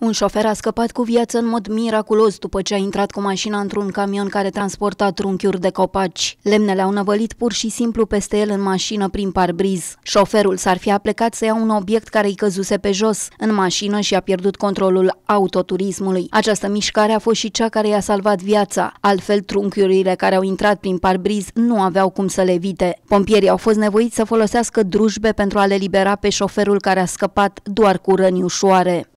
Un șofer a scăpat cu viață în mod miraculos după ce a intrat cu mașina într-un camion care transporta trunchiuri de copaci. Lemnele au năvălit pur și simplu peste el în mașină prin parbriz. Șoferul s-ar fi aplecat să ia un obiect care îi căzuse pe jos în mașină și a pierdut controlul autoturismului. Această mișcare a fost și cea care i-a salvat viața. Altfel, trunchiurile care au intrat prin parbriz nu aveau cum să le evite. Pompierii au fost nevoiți să folosească drujbe pentru a le libera pe șoferul care a scăpat doar cu răni ușoare.